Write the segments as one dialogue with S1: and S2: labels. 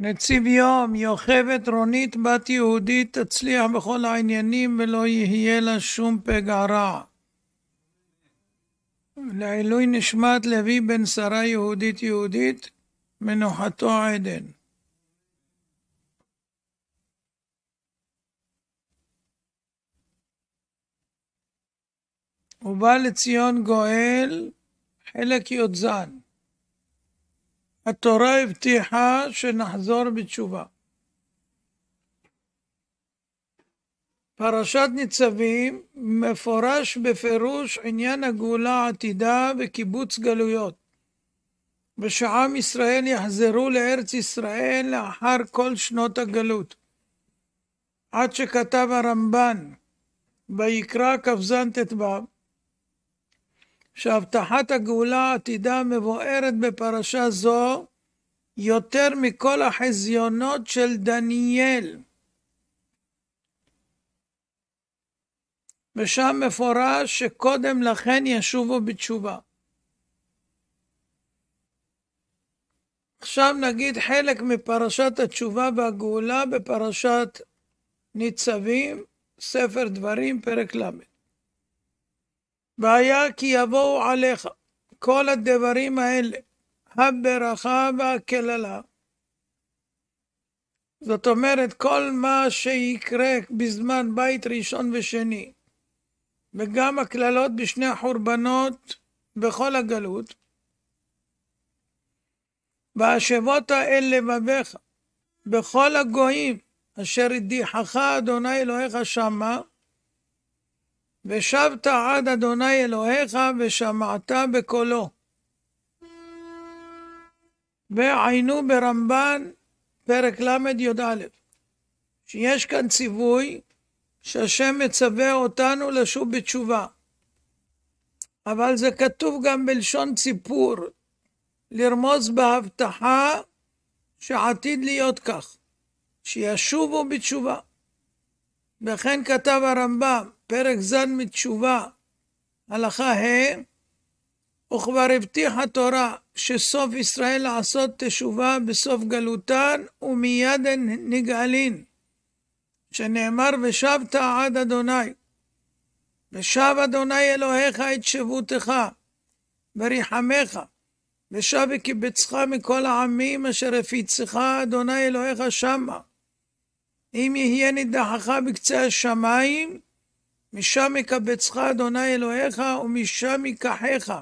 S1: נציב יום, יוכבת רונית בת יהודית תצליח בכל העניינים ולא יהיה לה שום פגע רע. לעילוי נשמת לוי בן שרה יהודית יהודית, מנוחתו עדן. ובא לציון גואל, חלק י"ז. התורה הבטיחה שנחזור בתשובה. פרשת ניצבים מפורש בפירוש עניין הגאולה עתידה וקיבוץ גלויות. ושעם ישראל יחזרו לארץ ישראל לאחר כל שנות הגלות. עד שכתב הרמב"ן ויקרא כ"ז ט"ו שהבטחת הגאולה העתידה מבוארת בפרשה זו יותר מכל החזיונות של דניאל. ושם מפורש שקודם לכן ישובו בתשובה. עכשיו נגיד חלק מפרשת התשובה והגאולה בפרשת ניצבים, ספר דברים, פרק ל'. והיה כי יבואו עליך כל הדברים האלה, הברכה והקללה. זאת אומרת, כל מה שיקרה בזמן בית ראשון ושני, וגם הקללות בשני החורבנות בכל הגלות, והשבות האל לבביך בכל הגויים אשר הדיחך אדוני אלוהיך שמה, ושבת עד אדוני אלוהיך ושמעת בקולו. ועיינו ברמב"ן, פרק לי"א, שיש כאן ציווי שהשם מצווה אותנו לשוב בתשובה. אבל זה כתוב גם בלשון ציפור, לרמוז בהבטחה שעתיד להיות כך, שישובו בתשובה. וכן כתב הרמב"ם, פרק ז' מתשובה, הלכה ה' וכבר הבטיח התורה שסוף ישראל לעשות תשובה בסוף גלותן ומיד הן נגאלין, שנאמר ושבת עד אדוני. ושב אדוני אלוהיך את שבותך וריחמך ושב וקיבצך מכל העמים אשר הפיצך אדוני אלוהיך שמה. אם יהיה נידחך בקצה השמיים, משם יקבצך אדוני אלוהיך, ומשם ייקחך.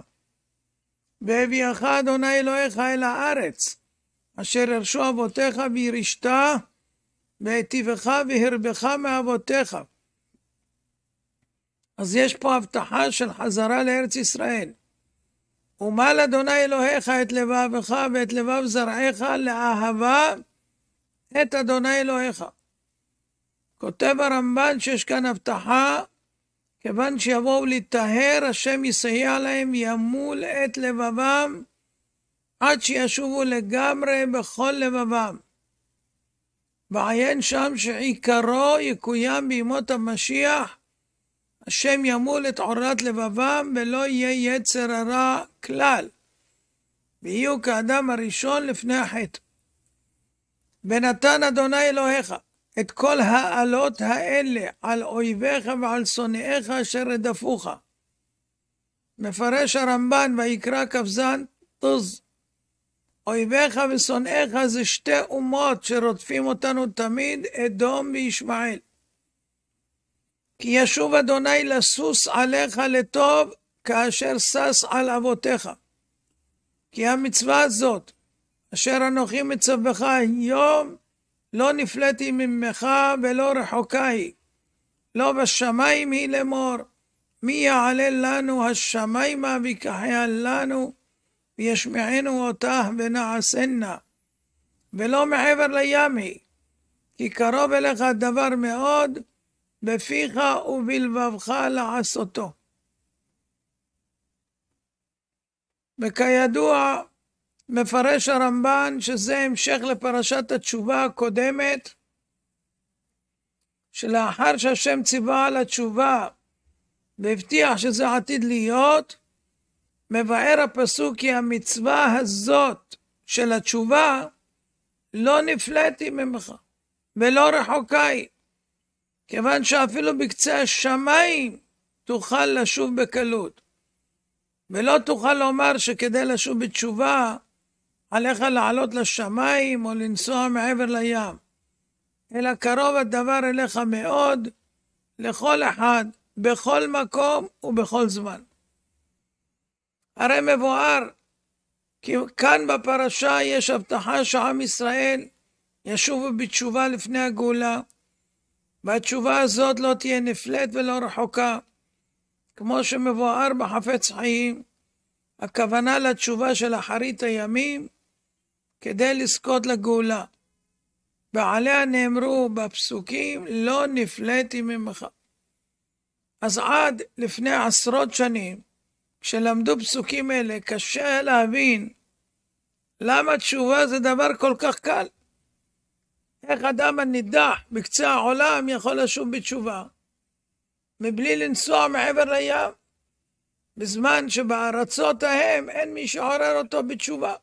S1: והביאך אדוני אלוהיך אל הארץ, אשר הרשו אבותיך וירשת, והיטיבך והרבך מאבותיך. אז יש פה הבטחה של חזרה לארץ ישראל. ומל אדוני אלוהיך את לבבך ואת לבב זרעך לאהבה את אדוני אלוהיך. כותב הרמב"ן שיש כאן הבטחה כיוון שיבואו לטהר, השם יסייע להם, ימול את לבבם, עד שישובו לגמרי בכל לבבם. ועיין שם שעיקרו יקוים בימות המשיח, השם ימול את עורת לבבם, ולא יהיה יצר הרע כלל. ויהיו כאדם הראשון לפני החטא. ונתן אדוני אלוהיך את כל העלות האלה על אויביך ועל שונאיך אשר רדפוך. מפרש הרמב"ן ויקרא כ"ז תוז. אויביך ושונאיך זה שתי אומות שרודפים אותנו תמיד, אדום וישמעאל. כי ישוב אדוני לסוס עליך לטוב כאשר שש על אבותיך. כי המצווה הזאת, אשר אנוכי מצווך היום, לא נפלאתי ממך ולא רחוקה היא. לא בשמיים היא לאמור, מי יעלה לנו השמיימה ויקחיה לנו, וישמענו אותה ונעשנה. ולא מעבר לים היא, כי קרוב אליך הדבר מאוד, בפיך ובלבבך לעשותו. וכידוע, מפרש הרמב"ן שזה המשך לפרשת התשובה הקודמת, שלאחר שהשם ציווה על התשובה והבטיח שזה עתיד להיות, מבאר הפסוק כי המצווה הזאת של התשובה לא נפלאתי ממך ולא רחוקה היא, כיוון שאפילו בקצה השמיים תוכל לשוב בקלות, ולא תוכל לומר שכדי לשוב בתשובה עליך לעלות לשמיים או לנסוע מעבר לים, אלא קרוב הדבר אליך מאוד, לכל אחד, בכל מקום ובכל זמן. הרי מבואר כי כאן בפרשה יש הבטחה שעם ישראל ישובו בתשובה לפני הגאולה, והתשובה הזאת לא תהיה נפלאת ולא רחוקה, כמו שמבואר בחפץ חיים. הכוונה לתשובה של אחרית הימים, כדי לזכות לגאולה. ועליה נאמרו בפסוקים, לא נפלאתי ממך. אז עד לפני עשרות שנים, כשלמדו פסוקים אלה, קשה להבין למה תשובה זה דבר כל כך קל. איך אדם הנידח בקצה העולם יכול לשוב בתשובה, מבלי לנסוע מעבר לים, בזמן שבארצות ההם אין מי שעורר אותו בתשובה.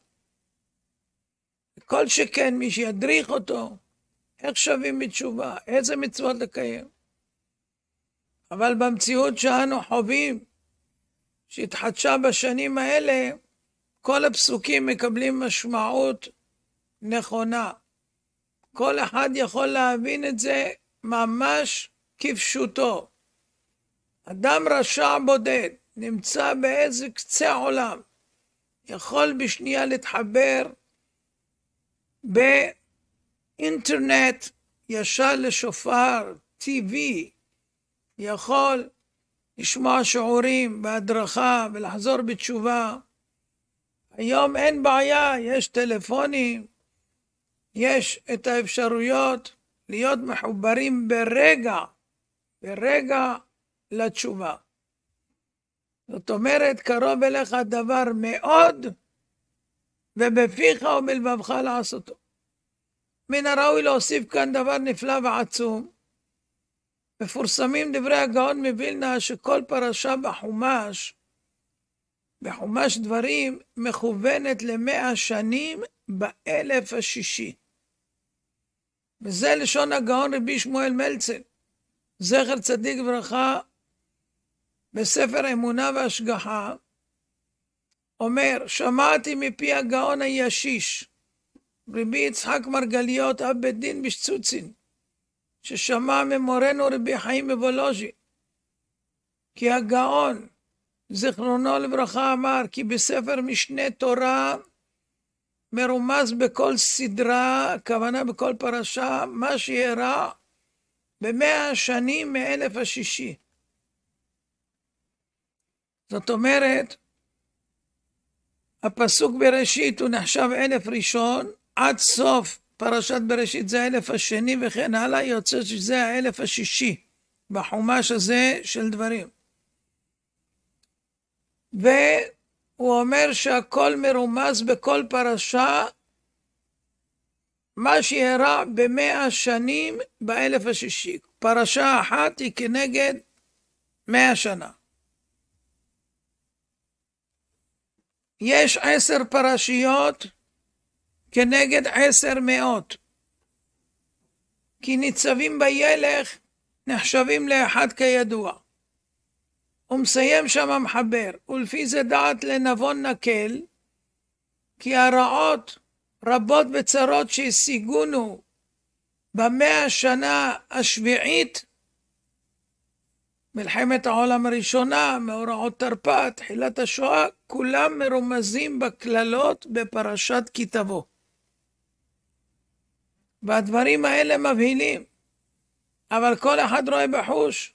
S1: כל שכן מי שידריך אותו, איך שווים בתשובה, איזה מצוות לקיים. אבל במציאות שאנו חווים, שהתחדשה בשנים האלה, כל הפסוקים מקבלים משמעות נכונה. כל אחד יכול להבין את זה ממש כפשוטו. אדם רשע בודד נמצא באיזה קצה עולם, יכול בשנייה להתחבר באינטרנט ישר לשופר, TV, יכול לשמוע שיעורים והדרכה ולחזור בתשובה. היום אין בעיה, יש טלפונים, יש את האפשרויות להיות מחוברים ברגע, ברגע לתשובה. זאת אומרת, קרוב אליך דבר מאוד ובפיך ובלבבך לעשותו. מן הראוי להוסיף כאן דבר נפלא ועצום. מפורסמים דברי הגאון מווילנה שכל פרשה בחומש, בחומש דברים, מכוונת למאה שנים באלף השישי. וזה לשון הגאון רבי שמואל מלצל, זכר צדיק ברכה, בספר אמונה והשגחה, אומר, שמעתי מפי הגאון הישיש, רבי יצחק מרגליות, אב בית דין בשצוצין, ששמע ממורנו רבי חיים מבולוז'י, כי הגאון, זיכרונו לברכה, אמר כי בספר משנה תורה מרומז בכל סדרה, הכוונה בכל פרשה, מה שאירע במאה השנים מאלף השישי. זאת אומרת, הפסוק בראשית הוא נחשב אלף ראשון, עד סוף פרשת בראשית זה האלף השני וכן הלאה, יוצא שזה האלף השישי בחומש הזה של דברים. והוא אומר שהכל מרומז בכל פרשה, מה שאירע במאה שנים באלף השישי. פרשה אחת היא כנגד מאה שנה. יש עשר פרשיות כנגד עשר מאות. כי ניצבים בילך נחשבים לאחד כידוע. ומסיים שם המחבר, ולפי זה דעת לנבון נקל, כי הרעות רבות וצרות שהשיגונו במאה השנה השביעית, מלחמת העולם הראשונה, מאורעות תרפ"ט, תחילת השואה, כולם מרומזים בקללות בפרשת כי תבוא. והדברים האלה מבהילים, אבל כל אחד רואה בחוש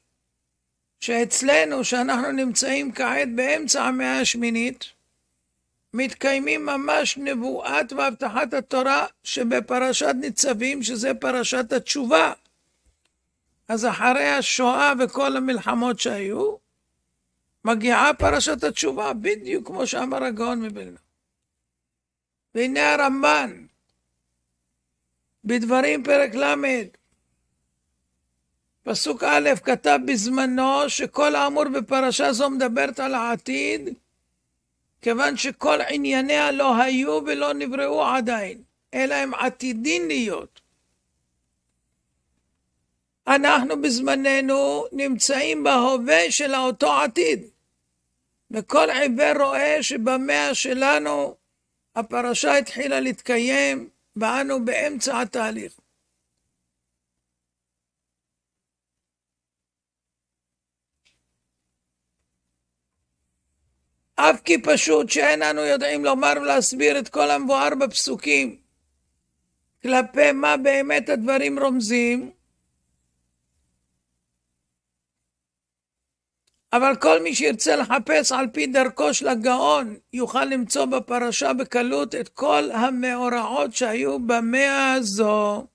S1: שאצלנו, שאנחנו נמצאים כעת באמצע המאה השמינית, מתקיימים ממש נבואת והבטחת התורה שבפרשת ניצבים, שזה פרשת התשובה, אז אחרי השואה וכל המלחמות שהיו, מגיעה פרשת התשובה, בדיוק כמו שאמר הגאון מבלנה. והנה הרמב"ן, בדברים פרק ל', פסוק א', כתב בזמנו שכל האמור בפרשה זו מדברת על העתיד, כיוון שכל ענייניה לא היו ולא נבראו עדיין, אלא הם עתידים להיות. אנחנו בזמננו נמצאים בהווה של אותו עתיד. וכל עיוור רואה שבמאה שלנו הפרשה התחילה להתקיים ואנו באמצע התהליך. אף כי פשוט שאין אנו יודעים לומר ולהסביר את כל המבואר בפסוקים כלפי מה באמת הדברים רומזים, אבל כל מי שירצה לחפש על פי דרכו של הגאון, יוכל למצוא בפרשה בקלות את כל המאורעות שהיו במאה הזו.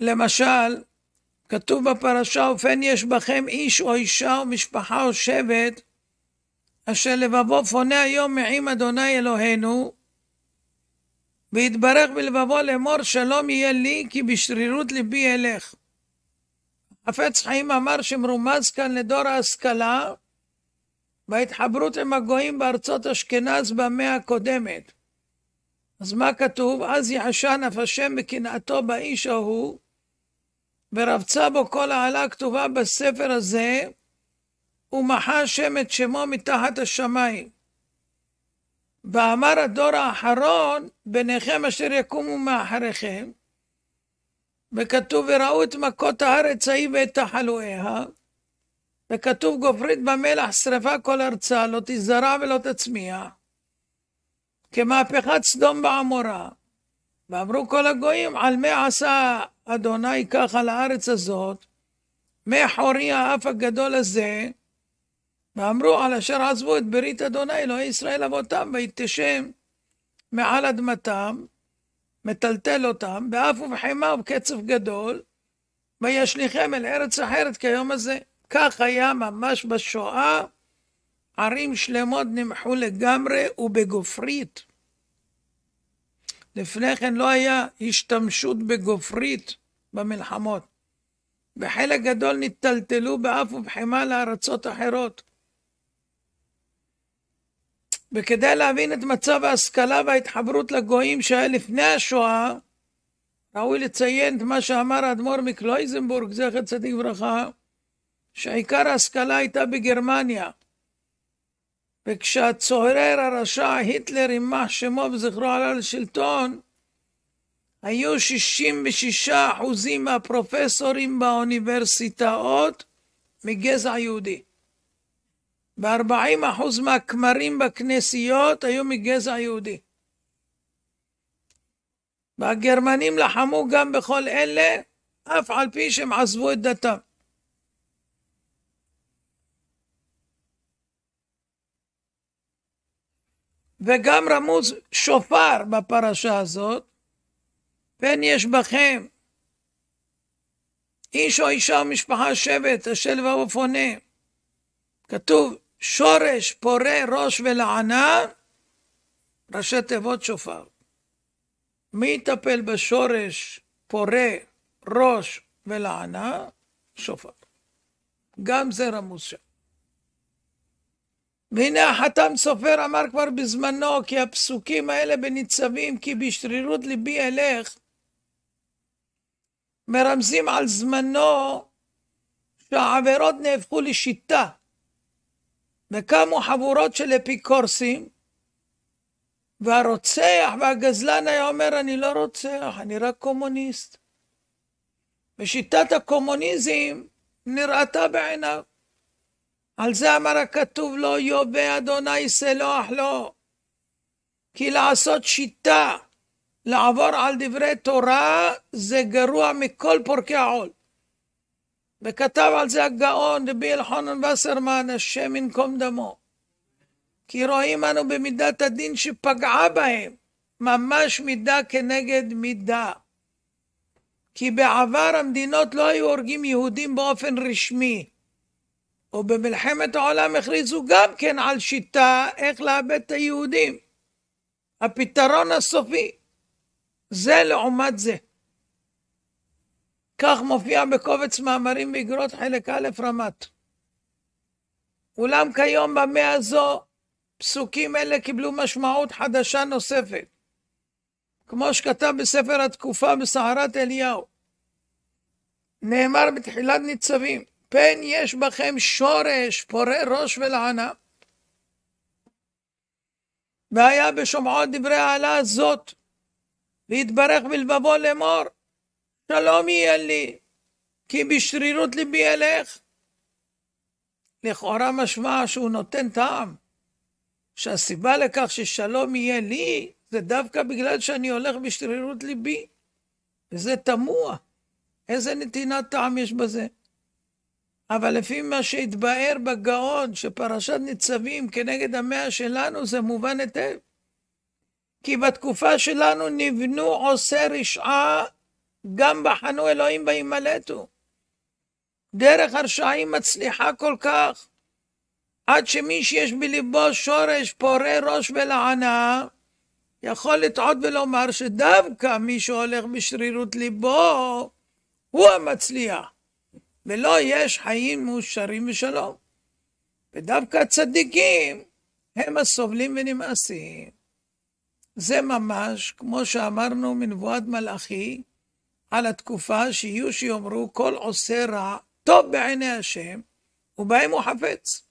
S1: למשל, כתוב בפרשה, ופן יש בכם איש או אישה או משפחה או שבט, אשר לבבו פונה היום מעם אדוני אלוהינו, ויתברך בלבבו לאמור שלום יהיה לי, כי בשרירות ליבי אלך. החפץ חיים אמר שמרומז כאן לדור ההשכלה בהתחברות עם הגויים בארצות אשכנז במאה הקודמת. אז מה כתוב? אז יעשן אף השם בקנאתו באיש ההוא, ורבצה בו כל העלה הכתובה בספר הזה, ומחה השם את שמו מתחת השמיים. ואמר הדור האחרון, ביניכם אשר יקומו מאחריכם, וכתוב וראו את מכות הארץ ההיא ואת תחלואיה, וכתוב גופרית במלח שרפה כל ארצה, לא תזרע ולא תצמיח, כמהפכת סדום בעמורה. ואמרו כל הגויים, על מה עשה אדוני ככה לארץ הזאת, מה חורי האף הגדול הזה, ואמרו על אשר עזבו את ברית אדוני אלוהי ישראל אבותם, ויתשם מעל אדמתם, מטלטל אותם, ואף ובחימה ובקצב גדול, וישליכם אל ארץ אחרת כיום הזה. כך היה ממש בשואה, ערים שלמות נמחו לגמרי ובגופרית. לפני כן לא היה השתמשות בגופרית במלחמות. וחלק גדול נטלטלו באף ובחימה לארצות אחרות. וכדי להבין את מצב ההשכלה וההתחברות לגויים שהיה לפני השואה, ראוי לציין את מה שאמר האדמו"ר מקלויזנבורג, זכר צדיק וברכה, שעיקר ההשכלה הייתה בגרמניה. וכשהצורר הרשע היטלר, יימח שמו וזכרו עלה לשלטון, היו 66% מהפרופסורים באוניברסיטאות מגזע יהודי. ו-40% מהכמרים בכנסיות היו מגזע יהודי. והגרמנים לחמו גם בכל אלה, אף על פי שהם עזבו את דתם. וגם רמוז שופר בפרשה הזאת, פן יש בכם איש או אישה או משפחה שבט אשר לבבו פונה. כתוב, שורש, פורה, ראש ולענה, ראשי תיבות שופר. מי יטפל בשורש, פורה, ראש ולענה? שופר. גם זה רמוז שם. והנה החתם סופר אמר כבר בזמנו, כי הפסוקים האלה בניצבים, כי בשרירות ליבי אלך, מרמזים על זמנו שהעבירות נהפכו לשיטה. וקמו חבורות של אפיקורסים, והרוצח והגזלן היה אומר, אני לא רוצח, אני רק קומוניסט. ושיטת הקומוניזם נראתה בעיניו. על זה אמר הכתוב לו, לא יובה אדוני סלוח לו. כי לעשות שיטה, לעבור על דברי תורה, זה גרוע מכל פורקי העול. וכתב על זה הגאון רבי אלחנן וסרמן, השם ינקום דמו. כי רואים אנו במידת הדין שפגעה בהם, ממש מידה כנגד מידה. כי בעבר המדינות לא היו הורגים יהודים באופן רשמי, ובמלחמת העולם הכריזו גם כן על שיטה איך לאבד את היהודים. הפתרון הסופי. זה לעומת זה. כך מופיע בקובץ מאמרים באגרות חלק א' רמת. אולם כיום במאה זו, פסוקים אלה קיבלו משמעות חדשה נוספת, כמו שכתב בספר התקופה בסערת אליהו. נאמר בתחילת ניצבים, פן יש בכם שורש פורה ראש ולענה. והיה בשומעו דברי העלה הזאת, והתברך בלבבו לאמור, שלום לא יהיה לי, כי בשרירות ליבי אלך. לכאורה משמע שהוא נותן טעם, שהסיבה לכך ששלום יהיה לי, זה דווקא בגלל שאני הולך בשרירות ליבי. וזה תמוה. איזה נתינת טעם יש בזה? אבל לפי מה שהתבאר בגאון, שפרשת ניצבים כנגד המאה שלנו, זה מובן היטב. כי בתקופה שלנו נבנו עושי רשעה גם בחנו אלוהים וימלטו. דרך הרשעים מצליחה כל כך, עד שמי שיש בליבו שורש פורה ראש ולענה, יכול לטעות ולומר שדווקא מי שהולך בשרירות ליבו, הוא המצליח, ולא יש חיים מאושרים ושלום. ודווקא הצדיקים הם הסובלים ונמאסים. זה ממש, כמו שאמרנו מנבואת מלאכי, על התקופה שיהיו שיאמרו כל עושה רע טוב בעיני השם ובהם הוא חפץ.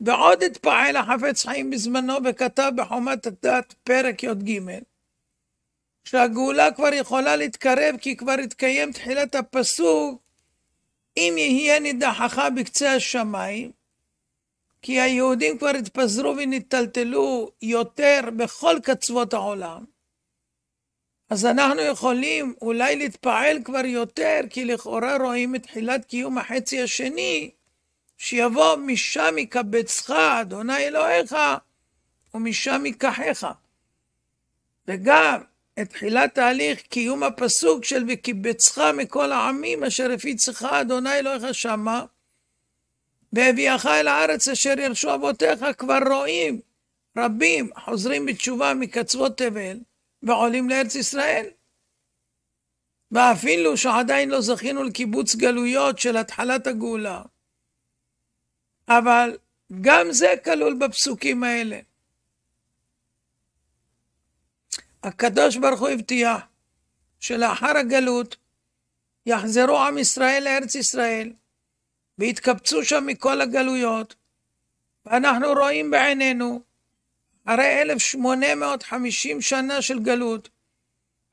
S1: ועוד התפעל החפץ חיים בזמנו וכתב בחומת הדת פרק י"ג שהגאולה כבר יכולה להתקרב כי כבר התקיים תחילת הפסוק אם יהיה נידחך בקצה השמיים כי היהודים כבר התפזרו ונטלטלו יותר בכל קצוות העולם אז אנחנו יכולים אולי להתפעל כבר יותר, כי לכאורה רואים את תחילת קיום החצי השני, שיבוא משם יקבצך אדוני אלוהיך, ומשם ייקחך. וגם את תחילת תהליך קיום הפסוק של וקיבצך מכל העמים אשר הפיצך אדוני אלוהיך שמה, והביאך אל הארץ אשר ירשו אבותיך, כבר רואים רבים חוזרים בתשובה מקצוות תבל. ועולים לארץ ישראל. ואפילו שעדיין לא זכינו לקיבוץ גלויות של התחלת הגאולה. אבל גם זה כלול בפסוקים האלה. הקדוש ברוך הוא הבטיח שלאחר הגלות יחזרו עם ישראל לארץ ישראל ויתקבצו שם מכל הגלויות ואנחנו רואים בעינינו הרי 1850 שנה של גלות,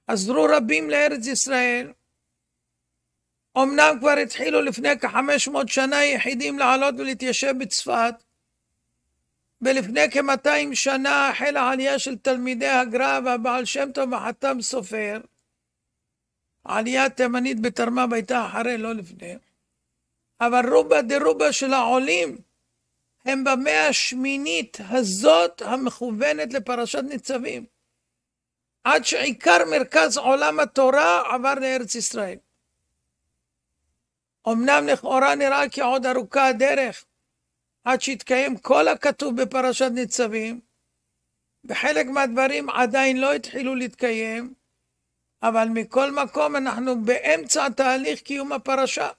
S1: עזרו רבים לארץ ישראל. אמנם כבר התחילו לפני כ-500 שנה יחידים לעלות ולהתיישב בצפת, ולפני כ-200 שנה החלה עלייה של תלמידי הגר"א והבעל שם טוב וחתם סופר. העלייה התימנית בתרמ"ב הייתה אחרי, לא לפני. אבל רובה דרובה של העולים הם במאה השמינית הזאת המכוונת לפרשת ניצבים. עד שעיקר מרכז עולם התורה עבר לארץ ישראל. אמנם לכאורה נראה כי עוד ארוכה הדרך עד שיתקיים כל הכתוב בפרשת ניצבים, וחלק מהדברים עדיין לא התחילו להתקיים, אבל מכל מקום אנחנו באמצע תהליך קיום הפרשה,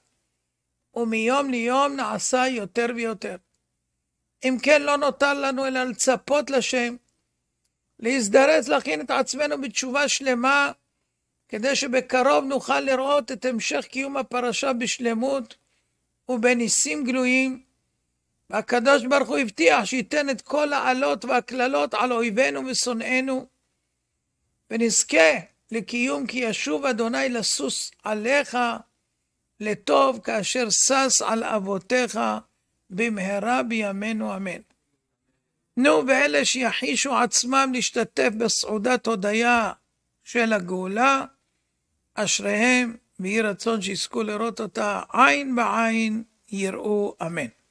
S1: ומיום ליום נעשה יותר ויותר. אם כן, לא נותר לנו אלא לצפות לשם, להזדרז להכין את עצמנו בתשובה שלמה, כדי שבקרוב נוכל לראות את המשך קיום הפרשה בשלמות ובניסים גלויים. והקדוש ברוך הוא הבטיח שייתן את כל העלות והקללות על אויבינו ושונאינו, ונזכה לקיום כי ישוב אדוני לסוס עליך לטוב כאשר שש על אבותיך. במהרה בימינו אמן. נו, ואלה שיחישו עצמם להשתתף בסעודת הודיה של הגאולה, אשריהם, ויהי רצון שיזכו לראות אותה עין בעין, יראו אמן.